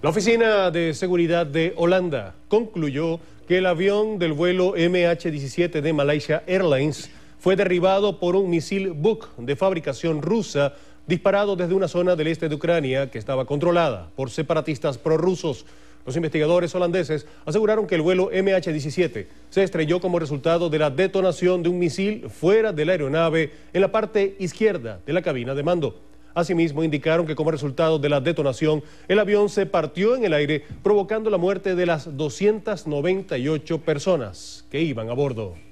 La Oficina de Seguridad de Holanda concluyó que el avión del vuelo MH17 de Malaysia Airlines fue derribado por un misil Buk de fabricación rusa disparado desde una zona del este de Ucrania que estaba controlada por separatistas prorrusos. Los investigadores holandeses aseguraron que el vuelo MH17 se estrelló como resultado de la detonación de un misil fuera de la aeronave en la parte izquierda de la cabina de mando. Asimismo, indicaron que como resultado de la detonación, el avión se partió en el aire, provocando la muerte de las 298 personas que iban a bordo.